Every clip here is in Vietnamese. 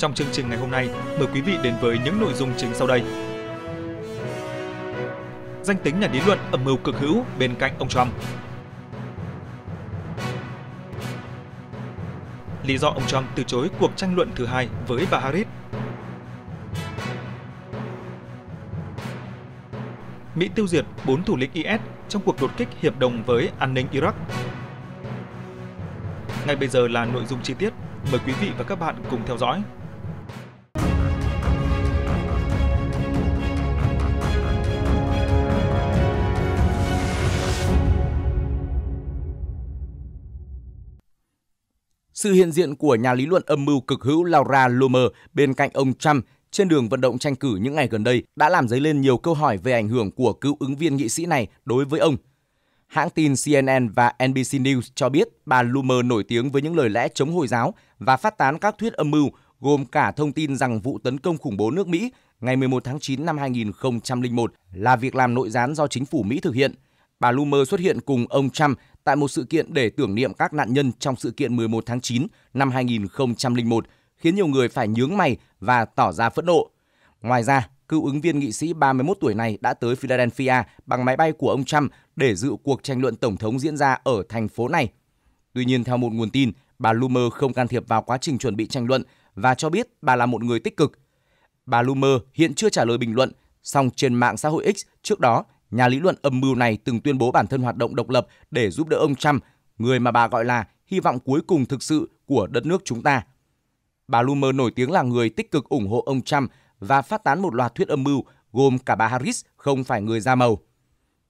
Trong chương trình ngày hôm nay, mời quý vị đến với những nội dung chính sau đây. Danh tính nhà lý luận âm mưu cực hữu bên cạnh ông Trump. Lý do ông Trump từ chối cuộc tranh luận thứ hai với bà Harris. Mỹ tiêu diệt 4 thủ lĩnh IS trong cuộc đột kích hiệp đồng với an ninh Iraq. Ngay bây giờ là nội dung chi tiết, mời quý vị và các bạn cùng theo dõi. sự hiện diện của nhà lý luận âm mưu cực hữu Laura Loomer bên cạnh ông Trump trên đường vận động tranh cử những ngày gần đây đã làm dấy lên nhiều câu hỏi về ảnh hưởng của cựu ứng viên nghị sĩ này đối với ông. Hãng tin CNN và NBC News cho biết bà Loomer nổi tiếng với những lời lẽ chống Hồi giáo và phát tán các thuyết âm mưu gồm cả thông tin rằng vụ tấn công khủng bố nước Mỹ ngày 11 tháng 9 năm 2001 là việc làm nội gián do chính phủ Mỹ thực hiện – bà Loomer xuất hiện cùng ông Trump tại một sự kiện để tưởng niệm các nạn nhân trong sự kiện 11 tháng 9 năm 2001, khiến nhiều người phải nhướng mày và tỏ ra phẫn nộ. Ngoài ra, cựu ứng viên nghị sĩ 31 tuổi này đã tới Philadelphia bằng máy bay của ông Trump để dự cuộc tranh luận tổng thống diễn ra ở thành phố này. Tuy nhiên, theo một nguồn tin, bà Loomer không can thiệp vào quá trình chuẩn bị tranh luận và cho biết bà là một người tích cực. Bà Loomer hiện chưa trả lời bình luận, song trên mạng xã hội X trước đó Nhà lý luận âm mưu này từng tuyên bố bản thân hoạt động độc lập để giúp đỡ ông Trump, người mà bà gọi là hy vọng cuối cùng thực sự của đất nước chúng ta. Bà Loomer nổi tiếng là người tích cực ủng hộ ông Trump và phát tán một loạt thuyết âm mưu gồm cả bà Harris không phải người da màu.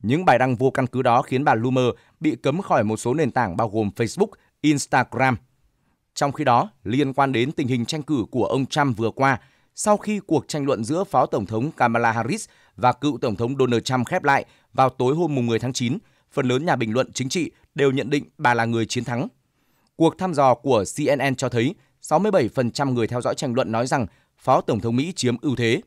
Những bài đăng vô căn cứ đó khiến bà Loomer bị cấm khỏi một số nền tảng bao gồm Facebook, Instagram. Trong khi đó, liên quan đến tình hình tranh cử của ông Trump vừa qua, sau khi cuộc tranh luận giữa Phó Tổng thống Kamala Harris và cựu Tổng thống Donald Trump khép lại vào tối hôm 10 tháng 9, phần lớn nhà bình luận chính trị đều nhận định bà là người chiến thắng. Cuộc thăm dò của CNN cho thấy 67% người theo dõi tranh luận nói rằng Phó Tổng thống Mỹ chiếm ưu thế.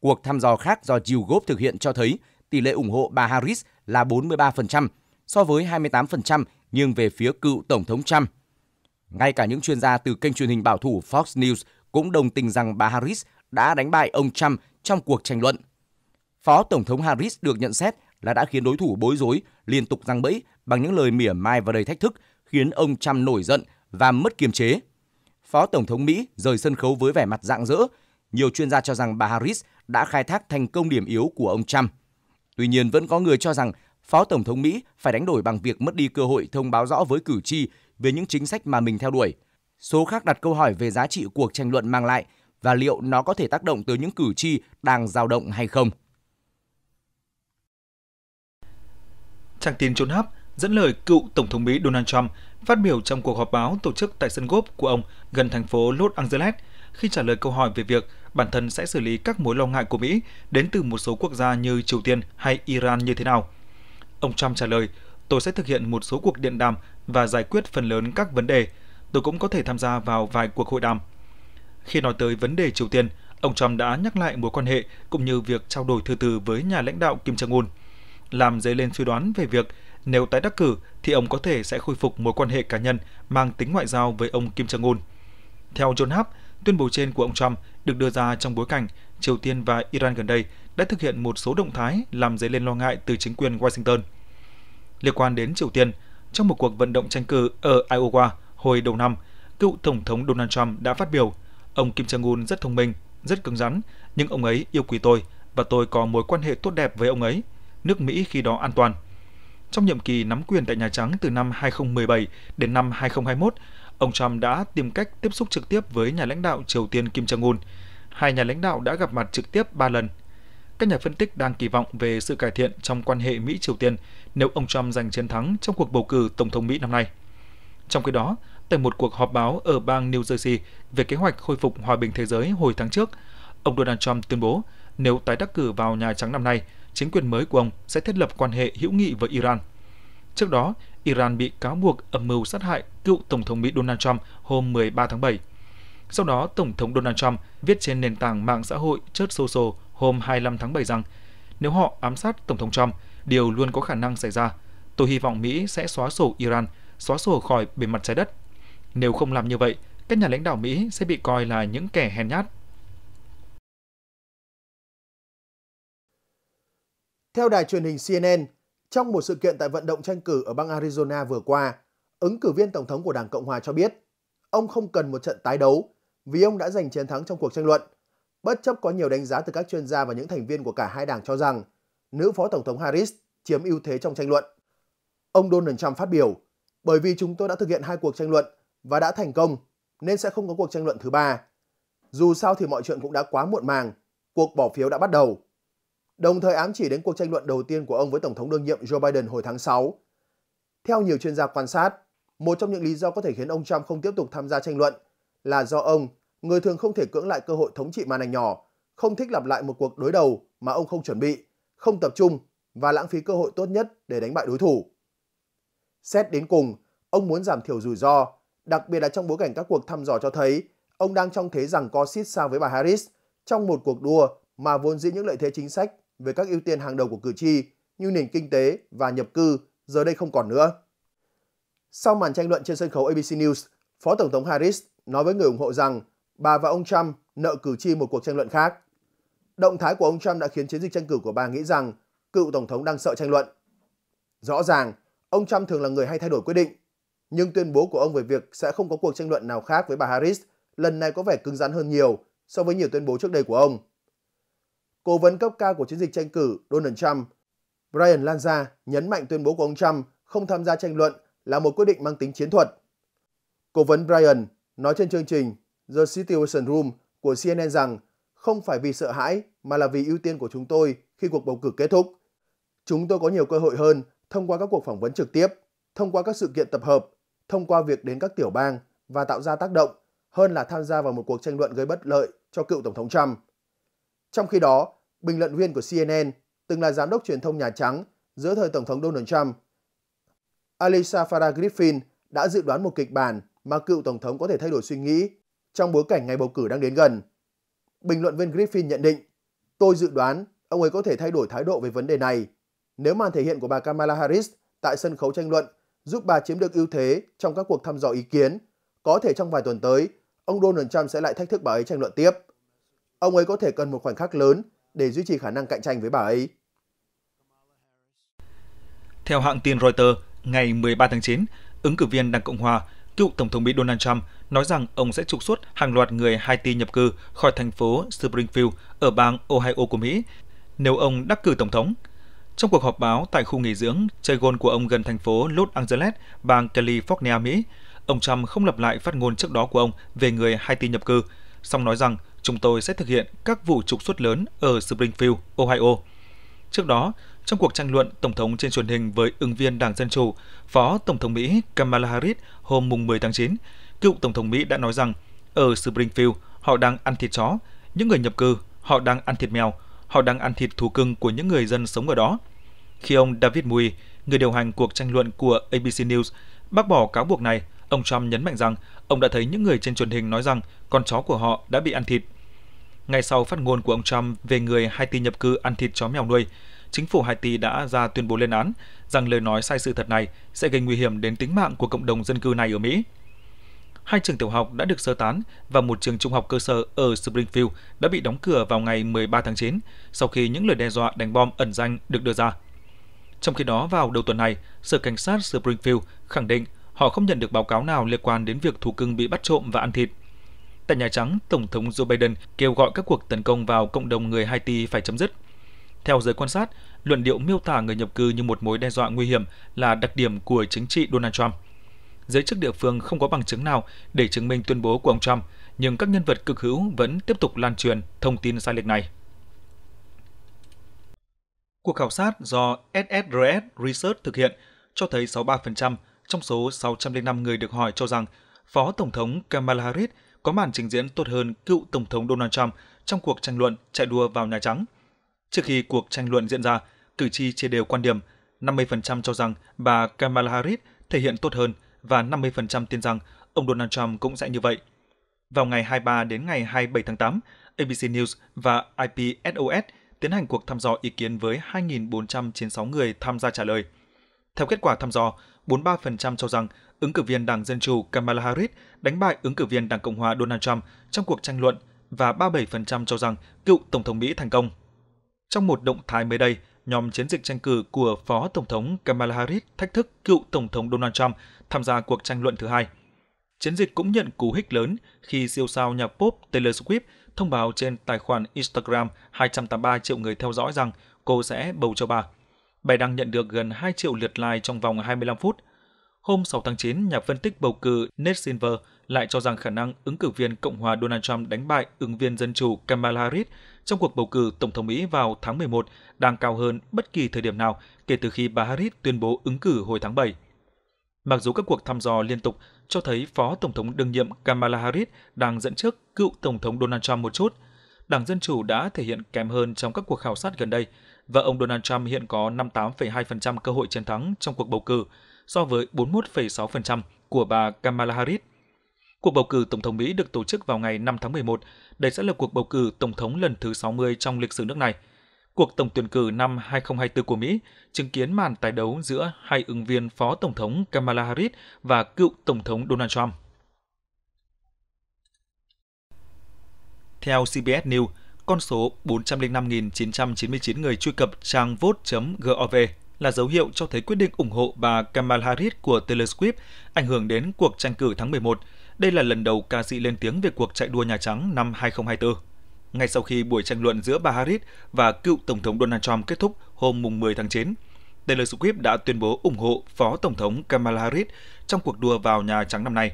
Cuộc thăm dò khác do Jill Gop thực hiện cho thấy tỷ lệ ủng hộ bà Harris là 43%, so với 28% nhưng về phía cựu Tổng thống Trump. Ngay cả những chuyên gia từ kênh truyền hình bảo thủ Fox News cũng đồng tình rằng bà Harris đã đánh bại ông Trump trong cuộc tranh luận. Phó Tổng thống Harris được nhận xét là đã khiến đối thủ bối rối, liên tục răng bẫy bằng những lời mỉa mai và đầy thách thức, khiến ông Trump nổi giận và mất kiềm chế. Phó Tổng thống Mỹ rời sân khấu với vẻ mặt rạng rỡ. Nhiều chuyên gia cho rằng bà Harris đã khai thác thành công điểm yếu của ông Trump. Tuy nhiên, vẫn có người cho rằng Phó Tổng thống Mỹ phải đánh đổi bằng việc mất đi cơ hội thông báo rõ với cử tri về những chính sách mà mình theo đuổi. Số khác đặt câu hỏi về giá trị cuộc tranh luận mang lại và liệu nó có thể tác động tới những cử tri đang dao động hay không. trang tin trốn hấp dẫn lời cựu Tổng thống Mỹ Donald Trump phát biểu trong cuộc họp báo tổ chức tại sân golf của ông gần thành phố Los Angeles khi trả lời câu hỏi về việc bản thân sẽ xử lý các mối lo ngại của Mỹ đến từ một số quốc gia như Triều Tiên hay Iran như thế nào. Ông Trump trả lời, tôi sẽ thực hiện một số cuộc điện đàm và giải quyết phần lớn các vấn đề. Tôi cũng có thể tham gia vào vài cuộc hội đàm. Khi nói tới vấn đề Triều Tiên, ông Trump đã nhắc lại mối quan hệ cũng như việc trao đổi thư từ với nhà lãnh đạo Kim Jong-un làm dấy lên suy đoán về việc nếu tái đắc cử thì ông có thể sẽ khôi phục mối quan hệ cá nhân mang tính ngoại giao với ông Kim Jong-un. Theo John Hap, tuyên bố trên của ông Trump được đưa ra trong bối cảnh Triều Tiên và Iran gần đây đã thực hiện một số động thái làm dấy lên lo ngại từ chính quyền Washington. Liên quan đến Triều Tiên, trong một cuộc vận động tranh cử ở Iowa hồi đầu năm, cựu Tổng thống Donald Trump đã phát biểu Ông Kim Jong-un rất thông minh, rất cứng rắn, nhưng ông ấy yêu quý tôi và tôi có mối quan hệ tốt đẹp với ông ấy – nước Mỹ khi đó an toàn. Trong nhiệm kỳ nắm quyền tại Nhà Trắng từ năm 2017 đến năm 2021, ông Trump đã tìm cách tiếp xúc trực tiếp với nhà lãnh đạo Triều Tiên Kim Jong-un. Hai nhà lãnh đạo đã gặp mặt trực tiếp 3 lần. Các nhà phân tích đang kỳ vọng về sự cải thiện trong quan hệ Mỹ-Triều Tiên nếu ông Trump giành chiến thắng trong cuộc bầu cử Tổng thống Mỹ năm nay. Trong khi đó, tại một cuộc họp báo ở bang New Jersey về kế hoạch khôi phục hòa bình thế giới hồi tháng trước, ông Donald Trump tuyên bố nếu tái đắc cử vào Nhà Trắng năm nay, chính quyền mới của ông sẽ thiết lập quan hệ hữu nghị với Iran. Trước đó, Iran bị cáo buộc âm mưu sát hại cựu Tổng thống Mỹ Donald Trump hôm 13 tháng 7. Sau đó, Tổng thống Donald Trump viết trên nền tảng mạng xã hội Church Social hôm 25 tháng 7 rằng nếu họ ám sát Tổng thống Trump, điều luôn có khả năng xảy ra. Tôi hy vọng Mỹ sẽ xóa sổ Iran, xóa sổ khỏi bề mặt trái đất. Nếu không làm như vậy, các nhà lãnh đạo Mỹ sẽ bị coi là những kẻ hèn nhát Theo đài truyền hình CNN, trong một sự kiện tại vận động tranh cử ở bang Arizona vừa qua, ứng cử viên tổng thống của Đảng Cộng hòa cho biết ông không cần một trận tái đấu vì ông đã giành chiến thắng trong cuộc tranh luận. Bất chấp có nhiều đánh giá từ các chuyên gia và những thành viên của cả hai đảng cho rằng nữ phó tổng thống Harris chiếm ưu thế trong tranh luận. Ông Donald Trump phát biểu, bởi vì chúng tôi đã thực hiện hai cuộc tranh luận và đã thành công nên sẽ không có cuộc tranh luận thứ ba. Dù sao thì mọi chuyện cũng đã quá muộn màng, cuộc bỏ phiếu đã bắt đầu đồng thời ám chỉ đến cuộc tranh luận đầu tiên của ông với Tổng thống đương nhiệm Joe Biden hồi tháng 6. Theo nhiều chuyên gia quan sát, một trong những lý do có thể khiến ông Trump không tiếp tục tham gia tranh luận là do ông, người thường không thể cưỡng lại cơ hội thống trị màn ảnh nhỏ, không thích lặp lại một cuộc đối đầu mà ông không chuẩn bị, không tập trung và lãng phí cơ hội tốt nhất để đánh bại đối thủ. Xét đến cùng, ông muốn giảm thiểu rủi ro, đặc biệt là trong bối cảnh các cuộc thăm dò cho thấy ông đang trong thế rằng co xít xa với bà Harris trong một cuộc đua mà vốn dĩ những lợi thế chính sách về các ưu tiên hàng đầu của cử tri như nền kinh tế và nhập cư giờ đây không còn nữa. Sau màn tranh luận trên sân khấu ABC News, Phó Tổng thống Harris nói với người ủng hộ rằng bà và ông Trump nợ cử tri một cuộc tranh luận khác. Động thái của ông Trump đã khiến chiến dịch tranh cử của bà nghĩ rằng cựu Tổng thống đang sợ tranh luận. Rõ ràng, ông Trump thường là người hay thay đổi quyết định, nhưng tuyên bố của ông về việc sẽ không có cuộc tranh luận nào khác với bà Harris lần này có vẻ cứng rắn hơn nhiều so với nhiều tuyên bố trước đây của ông cố vấn cấp cao của chiến dịch tranh cử Donald Trump. Brian Lanza nhấn mạnh tuyên bố của ông Trump không tham gia tranh luận là một quyết định mang tính chiến thuật. Cố vấn Brian nói trên chương trình The Situation Room của CNN rằng không phải vì sợ hãi mà là vì ưu tiên của chúng tôi khi cuộc bầu cử kết thúc. Chúng tôi có nhiều cơ hội hơn thông qua các cuộc phỏng vấn trực tiếp, thông qua các sự kiện tập hợp, thông qua việc đến các tiểu bang và tạo ra tác động hơn là tham gia vào một cuộc tranh luận gây bất lợi cho cựu Tổng thống Trump. Trong khi đó, bình luận viên của CNN, từng là giám đốc truyền thông Nhà Trắng giữa thời Tổng thống Donald Trump. Alisa Farah Griffin đã dự đoán một kịch bản mà cựu Tổng thống có thể thay đổi suy nghĩ trong bối cảnh ngày bầu cử đang đến gần. Bình luận viên Griffin nhận định, tôi dự đoán ông ấy có thể thay đổi thái độ về vấn đề này nếu màn thể hiện của bà Kamala Harris tại sân khấu tranh luận giúp bà chiếm được ưu thế trong các cuộc thăm dò ý kiến. Có thể trong vài tuần tới, ông Donald Trump sẽ lại thách thức bà ấy tranh luận tiếp. Ông ấy có thể cần một khoảnh khắc lớn để duy trì khả năng cạnh tranh với bà ấy. Theo hãng tin Reuters, ngày 13 tháng 9, ứng cử viên Đảng Cộng Hòa, cựu Tổng thống Mỹ Donald Trump nói rằng ông sẽ trục xuất hàng loạt người Haiti nhập cư khỏi thành phố Springfield ở bang Ohio của Mỹ nếu ông đắc cử Tổng thống. Trong cuộc họp báo tại khu nghỉ dưỡng chơi golf của ông gần thành phố Los Angeles, bang California, Mỹ, ông Trump không lặp lại phát ngôn trước đó của ông về người Haiti nhập cư, song nói rằng chúng tôi sẽ thực hiện các vụ trục xuất lớn ở Springfield, Ohio. Trước đó, trong cuộc tranh luận Tổng thống trên truyền hình với ứng viên Đảng Dân Chủ, Phó Tổng thống Mỹ Kamala Harris hôm 10 tháng 9, cựu Tổng thống Mỹ đã nói rằng ở Springfield họ đang ăn thịt chó, những người nhập cư họ đang ăn thịt mèo, họ đang ăn thịt thú cưng của những người dân sống ở đó. Khi ông David Mui, người điều hành cuộc tranh luận của ABC News, bác bỏ cáo buộc này, ông Trump nhấn mạnh rằng ông đã thấy những người trên truyền hình nói rằng con chó của họ đã bị ăn thịt ngay sau phát ngôn của ông Trump về người Haiti nhập cư ăn thịt chó mèo nuôi, chính phủ Haiti đã ra tuyên bố lên án rằng lời nói sai sự thật này sẽ gây nguy hiểm đến tính mạng của cộng đồng dân cư này ở Mỹ. Hai trường tiểu học đã được sơ tán và một trường trung học cơ sở ở Springfield đã bị đóng cửa vào ngày 13 tháng 9 sau khi những lời đe dọa đánh bom ẩn danh được đưa ra. Trong khi đó, vào đầu tuần này, Sở Cảnh sát Springfield khẳng định họ không nhận được báo cáo nào liên quan đến việc thú cưng bị bắt trộm và ăn thịt – Tại Nhà Trắng, Tổng thống Joe Biden kêu gọi các cuộc tấn công vào cộng đồng người Haiti phải chấm dứt. Theo giới quan sát, luận điệu miêu tả người nhập cư như một mối đe dọa nguy hiểm là đặc điểm của chính trị Donald Trump. Giới chức địa phương không có bằng chứng nào để chứng minh tuyên bố của ông Trump, nhưng các nhân vật cực hữu vẫn tiếp tục lan truyền thông tin sai lệch này. Cuộc khảo sát do SSRS Research thực hiện cho thấy 63% trong số 605 người được hỏi cho rằng Phó Tổng thống Kamala Harris có màn trình diễn tốt hơn cựu Tổng thống Donald Trump trong cuộc tranh luận chạy đua vào Nhà Trắng. Trước khi cuộc tranh luận diễn ra, cử tri chia đều quan điểm, 50% cho rằng bà Kamala Harris thể hiện tốt hơn và 50% tin rằng ông Donald Trump cũng sẽ như vậy. Vào ngày 23 đến ngày 27 tháng 8, ABC News và IPSOS tiến hành cuộc thăm dò ý kiến với 2.496 người tham gia trả lời. Theo kết quả thăm dò, 43% cho rằng ứng cử viên Đảng Dân Chủ Kamala Harris đánh bại ứng cử viên Đảng Cộng hòa Donald Trump trong cuộc tranh luận và 37% cho rằng cựu Tổng thống Mỹ thành công. Trong một động thái mới đây, nhóm chiến dịch tranh cử của Phó Tổng thống Kamala Harris thách thức cựu Tổng thống Donald Trump tham gia cuộc tranh luận thứ hai. Chiến dịch cũng nhận cú hích lớn khi siêu sao nhạc pop Taylor Swift thông báo trên tài khoản Instagram 283 triệu người theo dõi rằng cô sẽ bầu cho bà – Bài đăng nhận được gần 2 triệu lượt like trong vòng 25 phút. Hôm 6 tháng 9, nhà phân tích bầu cử Ned Silver lại cho rằng khả năng ứng cử viên Cộng hòa Donald Trump đánh bại ứng viên Dân chủ Kamala Harris trong cuộc bầu cử Tổng thống Mỹ vào tháng 11 đang cao hơn bất kỳ thời điểm nào kể từ khi bà Harris tuyên bố ứng cử hồi tháng 7. Mặc dù các cuộc thăm dò liên tục cho thấy Phó Tổng thống đương nhiệm Kamala Harris đang dẫn trước cựu Tổng thống Donald Trump một chút, Đảng Dân Chủ đã thể hiện kém hơn trong các cuộc khảo sát gần đây – và ông Donald Trump hiện có 58,2% cơ hội chiến thắng trong cuộc bầu cử so với 41,6% của bà Kamala Harris. Cuộc bầu cử tổng thống Mỹ được tổ chức vào ngày 5 tháng 11. Đây sẽ là cuộc bầu cử tổng thống lần thứ 60 trong lịch sử nước này. Cuộc tổng tuyển cử năm 2024 của Mỹ chứng kiến màn tái đấu giữa hai ứng viên phó tổng thống Kamala Harris và cựu tổng thống Donald Trump. Theo CBS News, con số 405.999 người truy cập trang vote.gov là dấu hiệu cho thấy quyết định ủng hộ bà Kamala Harris của Taylor Swift ảnh hưởng đến cuộc tranh cử tháng 11. Đây là lần đầu ca sĩ lên tiếng về cuộc chạy đua Nhà Trắng năm 2024. Ngay sau khi buổi tranh luận giữa bà Harris và cựu Tổng thống Donald Trump kết thúc hôm 10 tháng 9, Taylor Swift đã tuyên bố ủng hộ Phó Tổng thống Kamala Harris trong cuộc đua vào Nhà Trắng năm nay.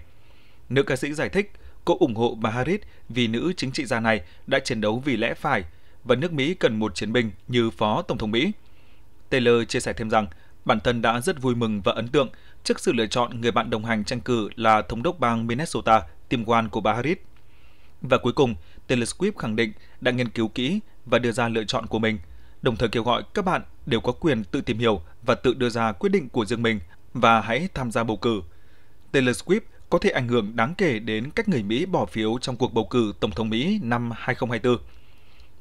Nữ ca sĩ giải thích cô ủng hộ bà Harris vì nữ chính trị gia này đã chiến đấu vì lẽ phải và nước Mỹ cần một chiến binh như Phó Tổng thống Mỹ. Taylor chia sẻ thêm rằng bản thân đã rất vui mừng và ấn tượng trước sự lựa chọn người bạn đồng hành tranh cử là Thống đốc bang Minnesota, Tim Wan của bà Harris. Và cuối cùng, Taylor Swift khẳng định đã nghiên cứu kỹ và đưa ra lựa chọn của mình, đồng thời kêu gọi các bạn đều có quyền tự tìm hiểu và tự đưa ra quyết định của riêng mình và hãy tham gia bầu cử. Taylor Swift có thể ảnh hưởng đáng kể đến cách người Mỹ bỏ phiếu trong cuộc bầu cử Tổng thống Mỹ năm 2024.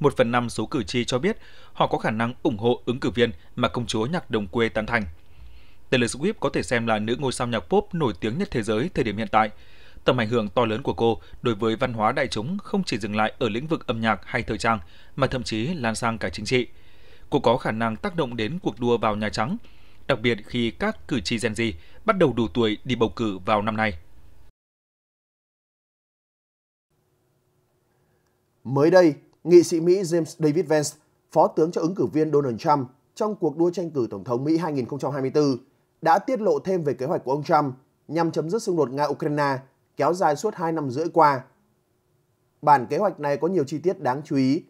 Một phần năm số cử tri cho biết họ có khả năng ủng hộ ứng cử viên mà công chúa nhạc đồng quê tán thành. Taylor Swift có thể xem là nữ ngôi sao nhạc pop nổi tiếng nhất thế giới thời điểm hiện tại. Tầm ảnh hưởng to lớn của cô đối với văn hóa đại chúng không chỉ dừng lại ở lĩnh vực âm nhạc hay thời trang, mà thậm chí lan sang cả chính trị. Cô có khả năng tác động đến cuộc đua vào Nhà Trắng, đặc biệt khi các cử tri Gen Z bắt đầu đủ tuổi đi bầu cử vào năm nay. Mới đây, nghị sĩ Mỹ James David Vance, phó tướng cho ứng cử viên Donald Trump trong cuộc đua tranh cử Tổng thống Mỹ 2024, đã tiết lộ thêm về kế hoạch của ông Trump nhằm chấm dứt xung đột Nga-Ukraine kéo dài suốt 2 năm rưỡi qua. Bản kế hoạch này có nhiều chi tiết đáng chú ý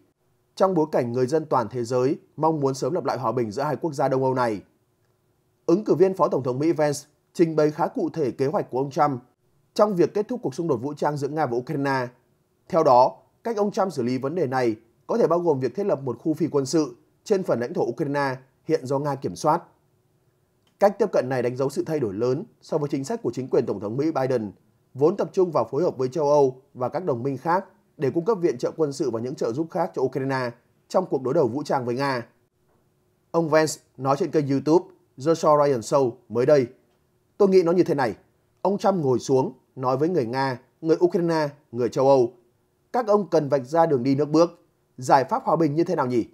trong bối cảnh người dân toàn thế giới mong muốn sớm lập lại hòa bình giữa hai quốc gia Đông Âu này. Ứng cử viên Phó Tổng thống Mỹ Vance trình bày khá cụ thể kế hoạch của ông Trump trong việc kết thúc cuộc xung đột vũ trang giữa Nga và Ukraine. Theo đó, Cách ông Trump xử lý vấn đề này có thể bao gồm việc thiết lập một khu phi quân sự trên phần lãnh thổ Ukraine hiện do Nga kiểm soát. Cách tiếp cận này đánh dấu sự thay đổi lớn so với chính sách của chính quyền Tổng thống Mỹ Biden, vốn tập trung vào phối hợp với châu Âu và các đồng minh khác để cung cấp viện trợ quân sự và những trợ giúp khác cho Ukraine trong cuộc đối đầu vũ trang với Nga. Ông Vance nói trên kênh YouTube The Shaw Ryan Show mới đây. Tôi nghĩ nó như thế này. Ông Trump ngồi xuống, nói với người Nga, người Ukraine, người châu Âu các ông cần vạch ra đường đi nước bước, giải pháp hòa bình như thế nào nhỉ?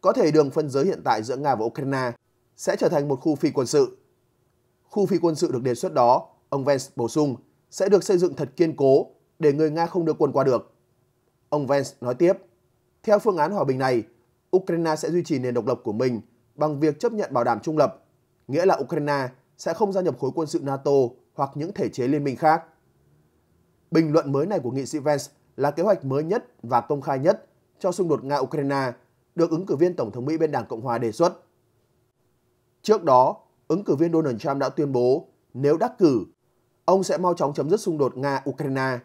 Có thể đường phân giới hiện tại giữa Nga và Ukraine sẽ trở thành một khu phi quân sự. Khu phi quân sự được đề xuất đó, ông Vance bổ sung, sẽ được xây dựng thật kiên cố để người Nga không đưa quân qua được. Ông Vance nói tiếp, theo phương án hòa bình này, Ukraine sẽ duy trì nền độc lập của mình bằng việc chấp nhận bảo đảm trung lập, nghĩa là Ukraine sẽ không gia nhập khối quân sự NATO hoặc những thể chế liên minh khác. Bình luận mới này của nghị sĩ Vance là kế hoạch mới nhất và công khai nhất cho xung đột Nga-Ukraine được ứng cử viên Tổng thống Mỹ bên Đảng Cộng hòa đề xuất. Trước đó, ứng cử viên Donald Trump đã tuyên bố nếu đắc cử, ông sẽ mau chóng chấm dứt xung đột Nga-Ukraine.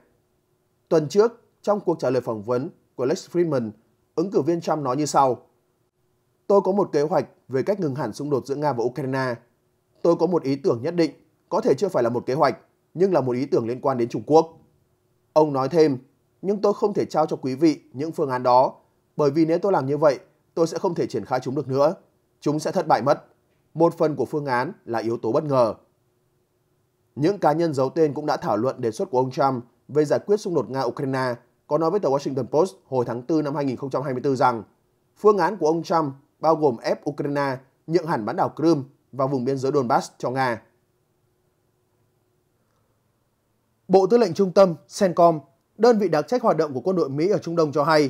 Tuần trước, trong cuộc trả lời phỏng vấn của Lex Friedman, ứng cử viên Trump nói như sau. Tôi có một kế hoạch về cách ngừng hẳn xung đột giữa Nga và Ukraine. Tôi có một ý tưởng nhất định, có thể chưa phải là một kế hoạch, nhưng là một ý tưởng liên quan đến Trung Quốc. Ông nói thêm, nhưng tôi không thể trao cho quý vị những phương án đó, bởi vì nếu tôi làm như vậy, tôi sẽ không thể triển khai chúng được nữa. Chúng sẽ thất bại mất. Một phần của phương án là yếu tố bất ngờ. Những cá nhân giấu tên cũng đã thảo luận đề xuất của ông Trump về giải quyết xung đột Nga-Ukraine có nói với tờ Washington Post hồi tháng 4 năm 2024 rằng phương án của ông Trump bao gồm ép Ukraine nhượng hẳn bán đảo Crimea và vùng biên giới Donbass cho Nga. Bộ Tư lệnh Trung tâm Sencom đơn vị đặc trách hoạt động của quân đội Mỹ ở Trung Đông cho hay,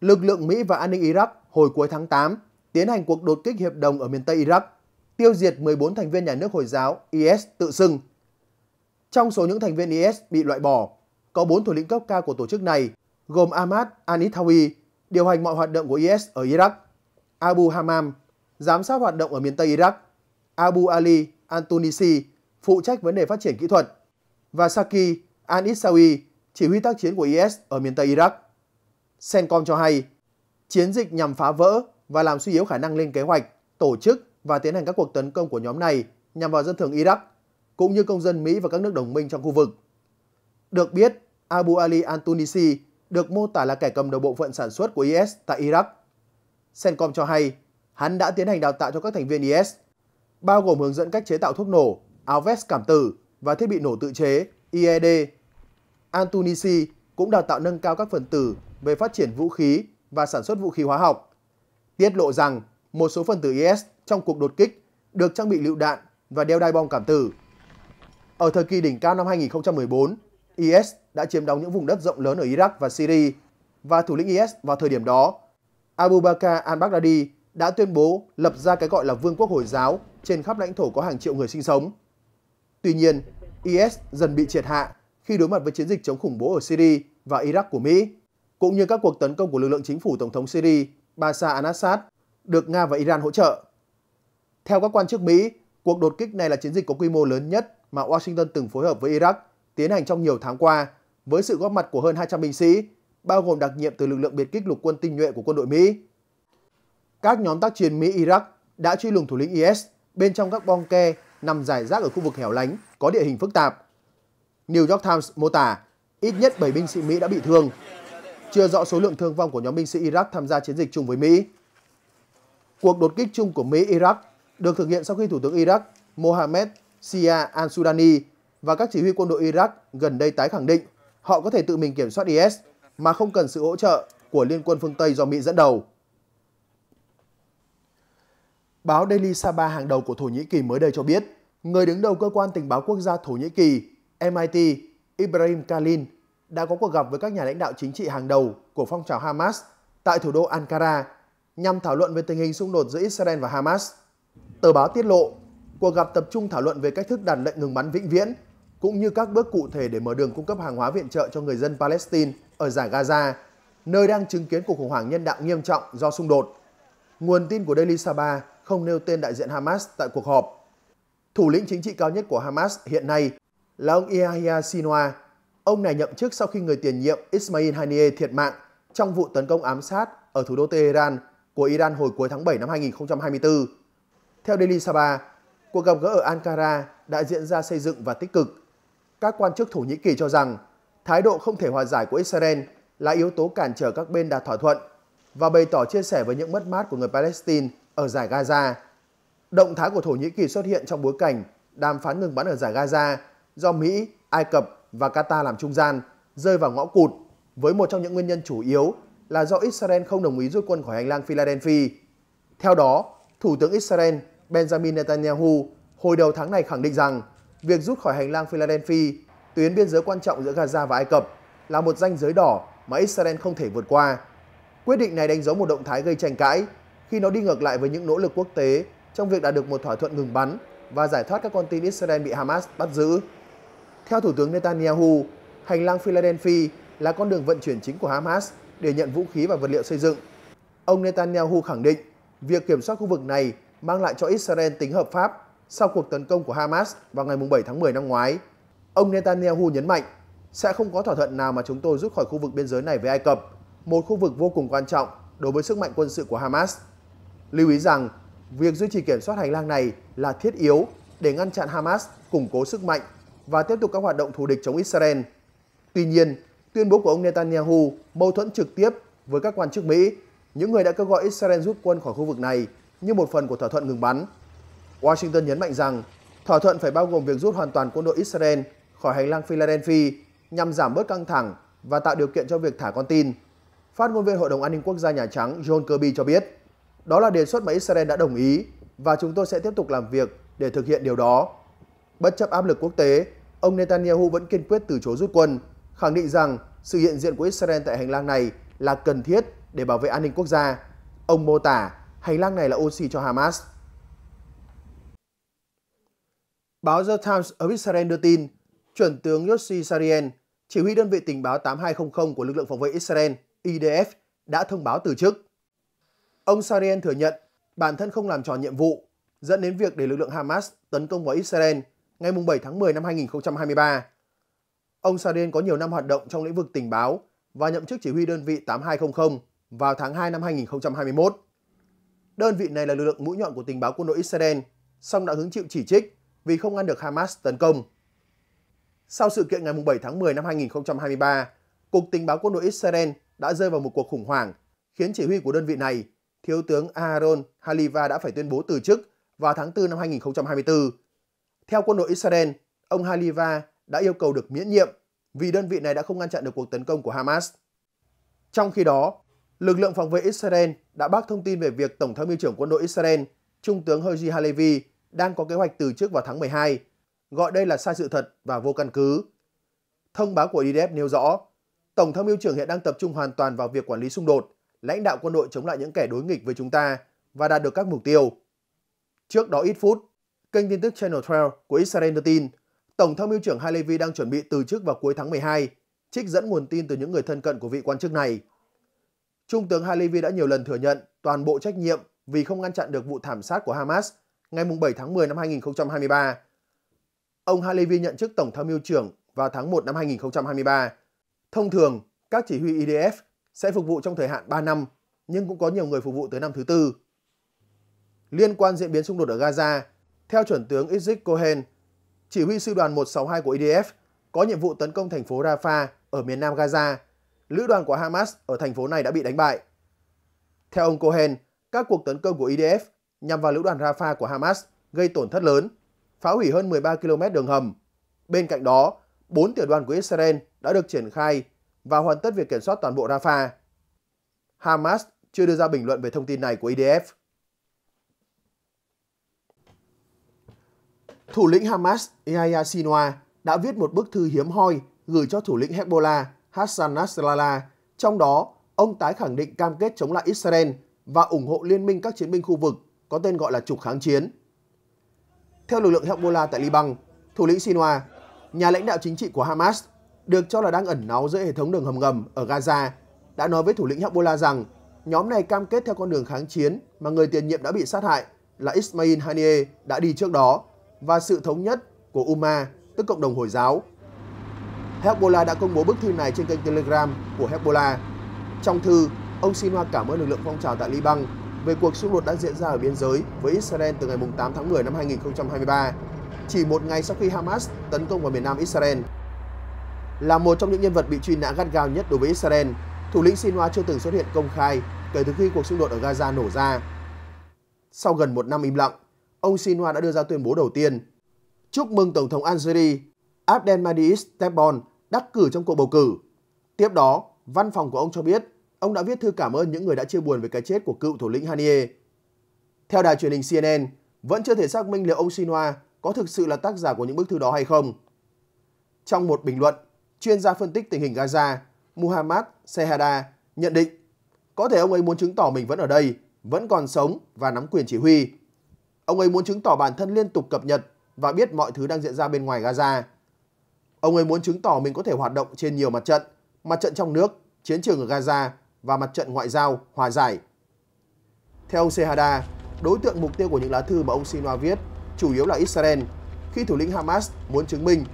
lực lượng Mỹ và an ninh Iraq hồi cuối tháng 8 tiến hành cuộc đột kích hiệp đồng ở miền Tây Iraq, tiêu diệt 14 thành viên nhà nước Hồi giáo IS tự xưng. Trong số những thành viên IS bị loại bỏ, có 4 thủ lĩnh cấp cao của tổ chức này, gồm Ahmad Anithawi điều hành mọi hoạt động của IS ở Iraq, Abu Hamam giám sát hoạt động ở miền Tây Iraq, Abu Ali Antunisi, phụ trách vấn đề phát triển kỹ thuật, và Saki Anisawi chỉ huy tác chiến của IS ở miền Tây Iraq. Sencom cho hay, chiến dịch nhằm phá vỡ và làm suy yếu khả năng lên kế hoạch, tổ chức và tiến hành các cuộc tấn công của nhóm này nhằm vào dân thường Iraq, cũng như công dân Mỹ và các nước đồng minh trong khu vực. Được biết, Abu Ali Antunisi được mô tả là kẻ cầm đầu bộ phận sản xuất của IS tại Iraq. Sencom cho hay, hắn đã tiến hành đào tạo cho các thành viên IS, bao gồm hướng dẫn cách chế tạo thuốc nổ, áo vest cảm tử và thiết bị nổ tự chế IED Antunisi cũng đào tạo nâng cao các phần tử về phát triển vũ khí và sản xuất vũ khí hóa học. Tiết lộ rằng một số phần tử IS trong cuộc đột kích được trang bị lựu đạn và đeo đai bom cảm tử. Ở thời kỳ đỉnh cao năm 2014, IS đã chiếm đóng những vùng đất rộng lớn ở Iraq và Syria và thủ lĩnh IS vào thời điểm đó, Abu Bakr al-Baghdadi đã tuyên bố lập ra cái gọi là vương quốc Hồi giáo trên khắp lãnh thổ có hàng triệu người sinh sống. Tuy nhiên, IS dần bị triệt hạ khi đối mặt với chiến dịch chống khủng bố ở Syria và Iraq của Mỹ, cũng như các cuộc tấn công của lực lượng chính phủ Tổng thống Syria Bashar al-Assad được Nga và Iran hỗ trợ. Theo các quan chức Mỹ, cuộc đột kích này là chiến dịch có quy mô lớn nhất mà Washington từng phối hợp với Iraq tiến hành trong nhiều tháng qua với sự góp mặt của hơn 200 binh sĩ, bao gồm đặc nhiệm từ lực lượng biệt kích lục quân tinh nhuệ của quân đội Mỹ. Các nhóm tác chiến Mỹ-Iraq đã truy lùng thủ lĩnh IS bên trong các bong ke nằm dài rác ở khu vực hẻo lánh có địa hình phức tạp New York Times mô tả ít nhất 7 binh sĩ Mỹ đã bị thương. Chưa rõ số lượng thương vong của nhóm binh sĩ Iraq tham gia chiến dịch chung với Mỹ. Cuộc đột kích chung của Mỹ-Iraq được thực hiện sau khi Thủ tướng Iraq Mohammed Sia al-Sudani và các chỉ huy quân đội Iraq gần đây tái khẳng định họ có thể tự mình kiểm soát IS mà không cần sự hỗ trợ của Liên quân phương Tây do Mỹ dẫn đầu. Báo Daily Sabah hàng đầu của Thổ Nhĩ Kỳ mới đây cho biết, người đứng đầu cơ quan tình báo quốc gia Thổ Nhĩ Kỳ MIT Ibrahim Kalin đã có cuộc gặp với các nhà lãnh đạo chính trị hàng đầu của phong trào Hamas tại thủ đô Ankara nhằm thảo luận về tình hình xung đột giữa Israel và Hamas. Tờ báo tiết lộ, cuộc gặp tập trung thảo luận về cách thức đàn lệnh ngừng bắn vĩnh viễn cũng như các bước cụ thể để mở đường cung cấp hàng hóa viện trợ cho người dân Palestine ở giải Gaza, nơi đang chứng kiến cuộc khủng hoảng nhân đạo nghiêm trọng do xung đột. Nguồn tin của Daily Sabah không nêu tên đại diện Hamas tại cuộc họp. Thủ lĩnh chính trị cao nhất của Hamas hiện nay là ông Yahya Sinoa, Ông này nhậm chức sau khi người tiền nhiệm Ismail Haniyeh thiệt mạng trong vụ tấn công ám sát ở thủ đô Tehran của Iran hồi cuối tháng 7 năm 2024. Theo Daily Sabah, cuộc gặp gỡ ở Ankara đã diễn ra xây dựng và tích cực. Các quan chức Thổ Nhĩ Kỳ cho rằng thái độ không thể hòa giải của Israel là yếu tố cản trở các bên đạt thỏa thuận và bày tỏ chia sẻ với những mất mát của người Palestine ở giải Gaza. Động thái của Thổ Nhĩ Kỳ xuất hiện trong bối cảnh đàm phán ngừng bắn ở giải Gaza do Mỹ, Ai Cập và Qatar làm trung gian rơi vào ngõ cụt với một trong những nguyên nhân chủ yếu là do Israel không đồng ý rút quân khỏi hành lang Philadelphia. Theo đó, Thủ tướng Israel Benjamin Netanyahu hồi đầu tháng này khẳng định rằng việc rút khỏi hành lang Philadelphia, tuyến biên giới quan trọng giữa Gaza và Ai Cập, là một ranh giới đỏ mà Israel không thể vượt qua. Quyết định này đánh dấu một động thái gây tranh cãi khi nó đi ngược lại với những nỗ lực quốc tế trong việc đạt được một thỏa thuận ngừng bắn và giải thoát các con tin Israel bị Hamas bắt giữ. Theo Thủ tướng Netanyahu, hành lang Philadelphia là con đường vận chuyển chính của Hamas để nhận vũ khí và vật liệu xây dựng. Ông Netanyahu khẳng định việc kiểm soát khu vực này mang lại cho Israel tính hợp pháp sau cuộc tấn công của Hamas vào ngày 7 tháng 10 năm ngoái. Ông Netanyahu nhấn mạnh sẽ không có thỏa thuận nào mà chúng tôi rút khỏi khu vực biên giới này với Ai Cập, một khu vực vô cùng quan trọng đối với sức mạnh quân sự của Hamas. Lưu ý rằng, việc duy trì kiểm soát hành lang này là thiết yếu để ngăn chặn Hamas củng cố sức mạnh và tiếp tục các hoạt động thù địch chống Israel. Tuy nhiên, tuyên bố của ông Netanyahu mâu thuẫn trực tiếp với các quan chức Mỹ, những người đã kêu gọi Israel rút quân khỏi khu vực này như một phần của thỏa thuận ngừng bắn. Washington nhấn mạnh rằng thỏa thuận phải bao gồm việc rút hoàn toàn quân đội Israel khỏi hành lang Philadelphia nhằm giảm bớt căng thẳng và tạo điều kiện cho việc thả con tin. Phát ngôn viên Hội đồng An ninh Quốc gia Nhà Trắng John Kirby cho biết, đó là đề xuất mà Israel đã đồng ý và chúng tôi sẽ tiếp tục làm việc để thực hiện điều đó. Bất chấp áp lực quốc tế, ông Netanyahu vẫn kiên quyết từ chối rút quân, khẳng định rằng sự hiện diện của Israel tại hành lang này là cần thiết để bảo vệ an ninh quốc gia. Ông mô tả hành lang này là oxy cho Hamas. Báo The Times of Israel đưa tin, chuẩn tướng Yossi Sarien, chỉ huy đơn vị tình báo 8200 của lực lượng phòng vệ Israel, IDF, đã thông báo từ chức. Ông Sarien thừa nhận bản thân không làm tròn nhiệm vụ, dẫn đến việc để lực lượng Hamas tấn công vào Israel – ngày 7 tháng 10 năm 2023. Ông Sardin có nhiều năm hoạt động trong lĩnh vực tình báo và nhậm chức chỉ huy đơn vị 8200 vào tháng 2 năm 2021. Đơn vị này là lực lượng mũi nhọn của tình báo quân đội Israel, song đã hứng chịu chỉ trích vì không ngăn được Hamas tấn công. Sau sự kiện ngày 7 tháng 10 năm 2023, Cục Tình báo quân đội Israel đã rơi vào một cuộc khủng hoảng, khiến chỉ huy của đơn vị này, Thiếu tướng Aaron Haliva đã phải tuyên bố từ chức vào tháng 4 năm 2024 theo quân đội Israel, ông Haliva đã yêu cầu được miễn nhiệm vì đơn vị này đã không ngăn chặn được cuộc tấn công của Hamas. Trong khi đó, lực lượng phòng vệ Israel đã bác thông tin về việc Tổng tham mưu trưởng quân đội Israel, Trung tướng Hoji Halevi, đang có kế hoạch từ trước vào tháng 12, gọi đây là sai sự thật và vô căn cứ. Thông báo của IDF nêu rõ, Tổng tham mưu trưởng hiện đang tập trung hoàn toàn vào việc quản lý xung đột, lãnh đạo quân đội chống lại những kẻ đối nghịch với chúng ta và đạt được các mục tiêu. Trước đó ít phút, Kênh tin tức Channel 12 của Israel đưa tin, Tổng tham mưu trưởng Halevi đang chuẩn bị từ chức vào cuối tháng 12, trích dẫn nguồn tin từ những người thân cận của vị quan chức này. Trung tướng Halevi đã nhiều lần thừa nhận toàn bộ trách nhiệm vì không ngăn chặn được vụ thảm sát của Hamas ngày 7 tháng 10 năm 2023. Ông Halevi nhận chức Tổng tham mưu trưởng vào tháng 1 năm 2023. Thông thường, các chỉ huy IDF e sẽ phục vụ trong thời hạn 3 năm, nhưng cũng có nhiều người phục vụ tới năm thứ tư. Liên quan diễn biến xung đột ở Gaza, theo chuẩn tướng Isaac Cohen, chỉ huy sư đoàn 162 của IDF e có nhiệm vụ tấn công thành phố Rafah ở miền nam Gaza. Lữ đoàn của Hamas ở thành phố này đã bị đánh bại. Theo ông Cohen, các cuộc tấn công của IDF e nhằm vào lữ đoàn Rafah của Hamas gây tổn thất lớn, phá hủy hơn 13 km đường hầm. Bên cạnh đó, 4 tiểu đoàn của Israel đã được triển khai và hoàn tất việc kiểm soát toàn bộ Rafah. Hamas chưa đưa ra bình luận về thông tin này của IDF. E Thủ lĩnh Hamas Yahya Sinwar đã viết một bức thư hiếm hoi gửi cho thủ lĩnh Hezbollah Hassan Nasrallah. Trong đó, ông tái khẳng định cam kết chống lại Israel và ủng hộ liên minh các chiến binh khu vực có tên gọi là trục kháng chiến. Theo lực lượng Hezbollah tại Liban, thủ lĩnh Sinwar, nhà lãnh đạo chính trị của Hamas, được cho là đang ẩn náu giữa hệ thống đường hầm ngầm ở Gaza, đã nói với thủ lĩnh Hezbollah rằng nhóm này cam kết theo con đường kháng chiến mà người tiền nhiệm đã bị sát hại là Ismail Haniyeh đã đi trước đó và sự thống nhất của Uma tức cộng đồng Hồi giáo. Hezbollah đã công bố bức thư này trên kênh Telegram của Hezbollah. Trong thư, ông xin cảm ơn lực lượng phong trào tại Liban về cuộc xung đột đã diễn ra ở biên giới với Israel từ ngày 8 tháng 10 năm 2023, chỉ một ngày sau khi Hamas tấn công vào miền nam Israel. Là một trong những nhân vật bị truy nã gắt gao nhất đối với Israel, thủ lĩnh Sinwa chưa từng xuất hiện công khai kể từ khi cuộc xung đột ở Gaza nổ ra. Sau gần một năm im lặng, ông Sinha đã đưa ra tuyên bố đầu tiên. Chúc mừng Tổng thống Algeria Abdelmajid Tebboune đắc cử trong cuộc bầu cử. Tiếp đó, văn phòng của ông cho biết ông đã viết thư cảm ơn những người đã chia buồn về cái chết của cựu thủ lĩnh Hanier. Theo đài truyền hình CNN, vẫn chưa thể xác minh liệu ông Sinha có thực sự là tác giả của những bức thư đó hay không. Trong một bình luận, chuyên gia phân tích tình hình Gaza, Muhammad Sehada nhận định có thể ông ấy muốn chứng tỏ mình vẫn ở đây, vẫn còn sống và nắm quyền chỉ huy. Ông ấy muốn chứng tỏ bản thân liên tục cập nhật và biết mọi thứ đang diễn ra bên ngoài Gaza. Ông ấy muốn chứng tỏ mình có thể hoạt động trên nhiều mặt trận, mặt trận trong nước, chiến trường ở Gaza và mặt trận ngoại giao, hòa giải. Theo ông Sehada, đối tượng mục tiêu của những lá thư mà ông Sinwa viết chủ yếu là Israel, khi thủ lĩnh Hamas muốn chứng minh,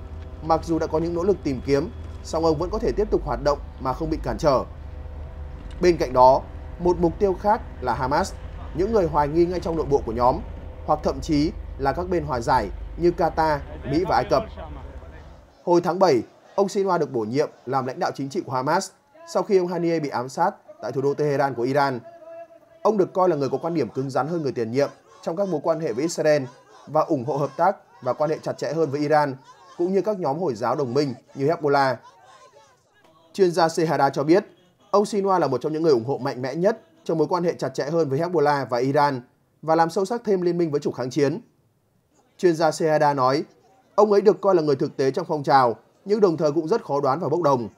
mặc dù đã có những nỗ lực tìm kiếm, song ông vẫn có thể tiếp tục hoạt động mà không bị cản trở. Bên cạnh đó, một mục tiêu khác là Hamas, những người hoài nghi ngay trong nội bộ của nhóm hoặc thậm chí là các bên hòa giải như Qatar, Mỹ và Ai Cập. Hồi tháng 7, ông Sinwa được bổ nhiệm làm lãnh đạo chính trị của Hamas sau khi ông Haniyeh bị ám sát tại thủ đô Tehran của Iran. Ông được coi là người có quan điểm cứng rắn hơn người tiền nhiệm trong các mối quan hệ với Israel và ủng hộ hợp tác và quan hệ chặt chẽ hơn với Iran, cũng như các nhóm Hồi giáo đồng minh như Hezbollah. Chuyên gia Sehada cho biết, ông Sinwa là một trong những người ủng hộ mạnh mẽ nhất trong mối quan hệ chặt chẽ hơn với Hezbollah và Iran – và làm sâu sắc thêm liên minh với trục kháng chiến. Chuyên gia Sehada nói, ông ấy được coi là người thực tế trong phong trào, nhưng đồng thời cũng rất khó đoán và bốc đồng.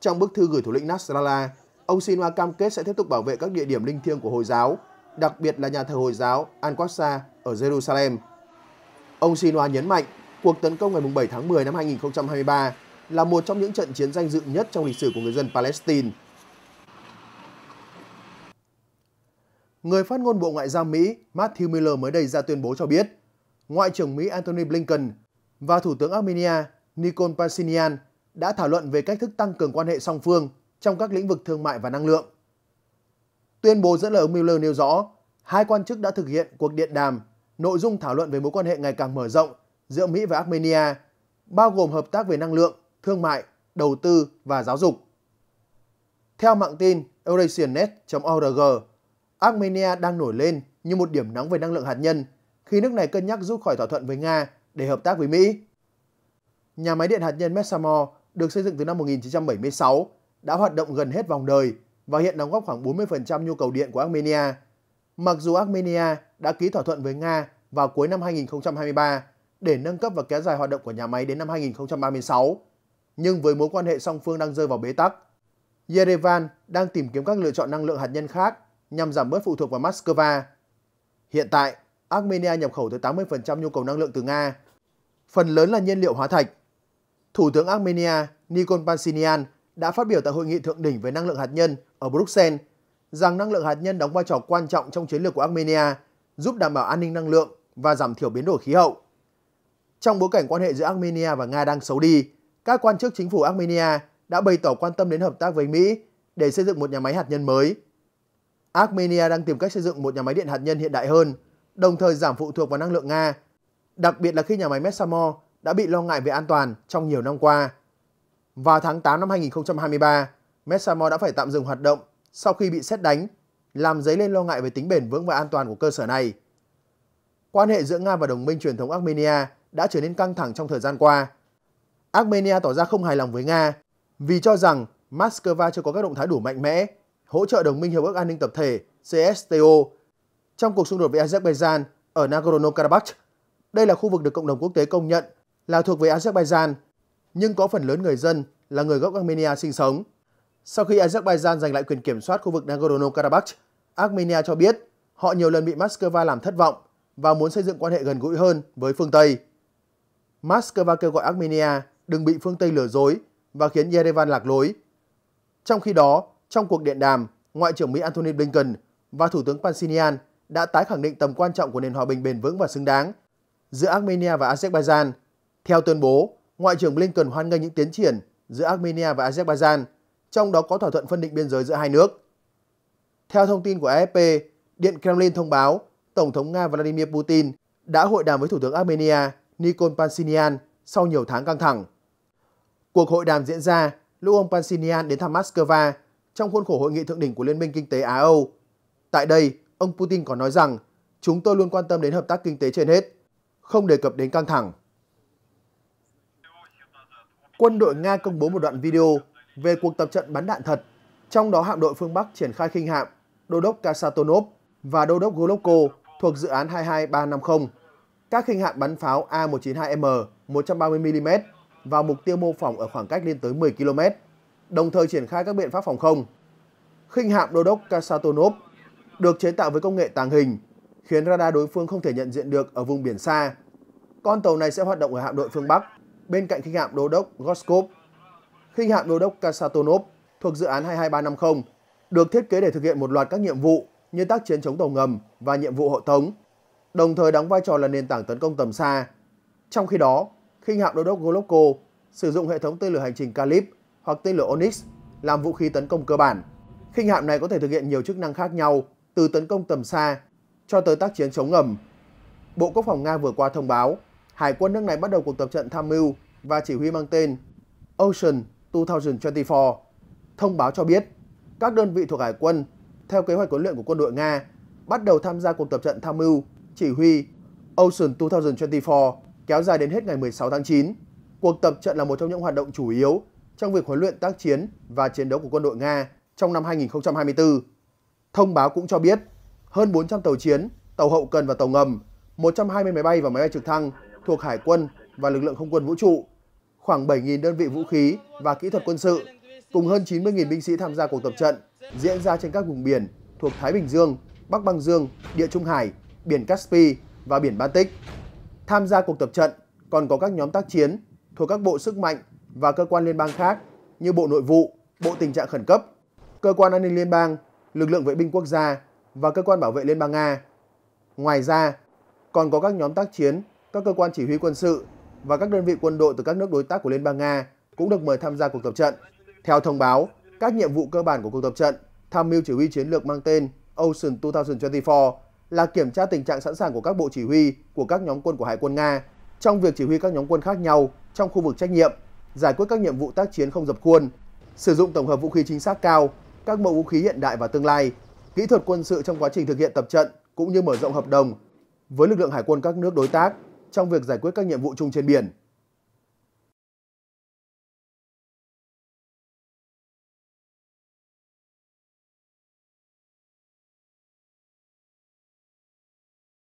Trong bức thư gửi thủ lĩnh Nasrallah, ông Sinwa cam kết sẽ tiếp tục bảo vệ các địa điểm linh thiêng của Hồi giáo, đặc biệt là nhà thờ Hồi giáo Al-Aqsa ở Jerusalem. Ông Sinwa nhấn mạnh cuộc tấn công ngày 7 tháng 10 năm 2023 là một trong những trận chiến danh dự nhất trong lịch sử của người dân Palestine. người phát ngôn Bộ Ngoại giao Mỹ Matthew Miller mới đây ra tuyên bố cho biết, Ngoại trưởng Mỹ Antony Blinken và Thủ tướng Armenia Nikol Pashinyan đã thảo luận về cách thức tăng cường quan hệ song phương trong các lĩnh vực thương mại và năng lượng. Tuyên bố dẫn lời ông Miller nêu rõ, hai quan chức đã thực hiện cuộc điện đàm, nội dung thảo luận về mối quan hệ ngày càng mở rộng giữa Mỹ và Armenia, bao gồm hợp tác về năng lượng, thương mại, đầu tư và giáo dục. Theo mạng tin eurasianet org Armenia đang nổi lên như một điểm nóng về năng lượng hạt nhân khi nước này cân nhắc rút khỏi thỏa thuận với Nga để hợp tác với Mỹ. Nhà máy điện hạt nhân Metsamor được xây dựng từ năm 1976 đã hoạt động gần hết vòng đời và hiện đóng góp khoảng 40% nhu cầu điện của Armenia. Mặc dù Armenia đã ký thỏa thuận với Nga vào cuối năm 2023 để nâng cấp và kéo dài hoạt động của nhà máy đến năm 2036, nhưng với mối quan hệ song phương đang rơi vào bế tắc, Yerevan đang tìm kiếm các lựa chọn năng lượng hạt nhân khác nhằm giảm bớt phụ thuộc vào Moscow. Hiện tại, Armenia nhập khẩu tới 80% nhu cầu năng lượng từ Nga, phần lớn là nhiên liệu hóa thạch. Thủ tướng Armenia Nikol Pashinyan đã phát biểu tại hội nghị thượng đỉnh về năng lượng hạt nhân ở Bruxelles rằng năng lượng hạt nhân đóng vai trò quan trọng trong chiến lược của Armenia, giúp đảm bảo an ninh năng lượng và giảm thiểu biến đổi khí hậu. Trong bối cảnh quan hệ giữa Armenia và Nga đang xấu đi, các quan chức chính phủ Armenia đã bày tỏ quan tâm đến hợp tác với Mỹ để xây dựng một nhà máy hạt nhân mới Armenia đang tìm cách xây dựng một nhà máy điện hạt nhân hiện đại hơn, đồng thời giảm phụ thuộc vào năng lượng Nga, đặc biệt là khi nhà máy Messamor đã bị lo ngại về an toàn trong nhiều năm qua. Vào tháng 8 năm 2023, Messamor đã phải tạm dừng hoạt động sau khi bị xét đánh, làm dấy lên lo ngại về tính bền vững và an toàn của cơ sở này. Quan hệ giữa Nga và đồng minh truyền thống Armenia đã trở nên căng thẳng trong thời gian qua. Armenia tỏ ra không hài lòng với Nga vì cho rằng Moscow chưa có các động thái đủ mạnh mẽ hỗ trợ đồng minh Hiệp ước An ninh Tập thể CSTO trong cuộc xung đột với Azerbaijan ở Nagorno-Karabakh. Đây là khu vực được cộng đồng quốc tế công nhận là thuộc về Azerbaijan, nhưng có phần lớn người dân là người gốc Armenia sinh sống. Sau khi Azerbaijan giành lại quyền kiểm soát khu vực Nagorno-Karabakh, Armenia cho biết họ nhiều lần bị Moscow làm thất vọng và muốn xây dựng quan hệ gần gũi hơn với phương Tây. Moscow kêu gọi Armenia đừng bị phương Tây lừa dối và khiến Yerevan lạc lối. Trong khi đó, trong cuộc điện đàm, Ngoại trưởng Mỹ Antony Blinken và Thủ tướng Pashinyan đã tái khẳng định tầm quan trọng của nền hòa bình bền vững và xứng đáng giữa Armenia và Azerbaijan. Theo tuyên bố, Ngoại trưởng Blinken hoan nghênh những tiến triển giữa Armenia và Azerbaijan, trong đó có thỏa thuận phân định biên giới giữa hai nước. Theo thông tin của AFP, Điện Kremlin thông báo Tổng thống Nga Vladimir Putin đã hội đàm với Thủ tướng Armenia Nikol Pashinyan sau nhiều tháng căng thẳng. Cuộc hội đàm diễn ra lúc ông Pashinyan đến thăm Moscow trong khuôn khổ hội nghị thượng đỉnh của Liên minh Kinh tế Á-Âu. Tại đây, ông Putin còn nói rằng chúng tôi luôn quan tâm đến hợp tác kinh tế trên hết, không đề cập đến căng thẳng. Quân đội Nga công bố một đoạn video về cuộc tập trận bắn đạn thật, trong đó hạm đội phương Bắc triển khai khinh hạm Đô đốc Kasatonov và Đô đốc Golovko thuộc dự án 22350. Các khinh hạm bắn pháo A192M 130mm vào mục tiêu mô phỏng ở khoảng cách lên tới 10 km đồng thời triển khai các biện pháp phòng không. Khinh hạm đô đốc Kasatonov được chế tạo với công nghệ tàng hình, khiến radar đối phương không thể nhận diện được ở vùng biển xa. Con tàu này sẽ hoạt động ở hạm đội phương Bắc, bên cạnh khinh hạm đô đốc Goskov. Khinh hạm đô đốc Kasatonov thuộc dự án 22350, được thiết kế để thực hiện một loạt các nhiệm vụ như tác chiến chống tàu ngầm và nhiệm vụ hộ tống, đồng thời đóng vai trò là nền tảng tấn công tầm xa. Trong khi đó, khinh hạm đô đốc Golovko sử dụng hệ thống tên lửa hành trình Kalib hoặc tên lửa Onyx làm vũ khí tấn công cơ bản. Khinh hạm này có thể thực hiện nhiều chức năng khác nhau, từ tấn công tầm xa cho tới tác chiến chống ngầm. Bộ Quốc phòng Nga vừa qua thông báo, Hải quân nước này bắt đầu cuộc tập trận tham mưu và chỉ huy mang tên Ocean 2024. Thông báo cho biết, các đơn vị thuộc Hải quân, theo kế hoạch huấn luyện của quân đội Nga, bắt đầu tham gia cuộc tập trận tham mưu, chỉ huy Ocean 2024 kéo dài đến hết ngày 16 tháng 9. Cuộc tập trận là một trong những hoạt động chủ yếu trong việc huấn luyện tác chiến và chiến đấu của quân đội Nga trong năm 2024. Thông báo cũng cho biết, hơn 400 tàu chiến, tàu hậu cần và tàu ngầm, 120 máy bay và máy bay trực thăng thuộc Hải quân và lực lượng không quân vũ trụ, khoảng 7.000 đơn vị vũ khí và kỹ thuật quân sự, cùng hơn 90.000 binh sĩ tham gia cuộc tập trận diễn ra trên các vùng biển thuộc Thái Bình Dương, Bắc Băng Dương, Địa Trung Hải, Biển Caspi và Biển Baltic. Tham gia cuộc tập trận còn có các nhóm tác chiến thuộc các bộ sức mạnh và cơ quan liên bang khác như Bộ Nội vụ, Bộ Tình trạng Khẩn cấp, Cơ quan An ninh Liên bang, Lực lượng Vệ binh Quốc gia và Cơ quan Bảo vệ Liên bang Nga. Ngoài ra, còn có các nhóm tác chiến, các cơ quan chỉ huy quân sự và các đơn vị quân đội từ các nước đối tác của Liên bang Nga cũng được mời tham gia cuộc tập trận. Theo thông báo, các nhiệm vụ cơ bản của cuộc tập trận tham mưu chỉ huy chiến lược mang tên Ocean 2024 là kiểm tra tình trạng sẵn sàng của các bộ chỉ huy của các nhóm quân của Hải quân Nga trong việc chỉ huy các nhóm quân khác nhau trong khu vực trách nhiệm giải quyết các nhiệm vụ tác chiến không dập khuôn, sử dụng tổng hợp vũ khí chính xác cao, các mẫu vũ khí hiện đại và tương lai, kỹ thuật quân sự trong quá trình thực hiện tập trận cũng như mở rộng hợp đồng với lực lượng hải quân các nước đối tác trong việc giải quyết các nhiệm vụ chung trên biển.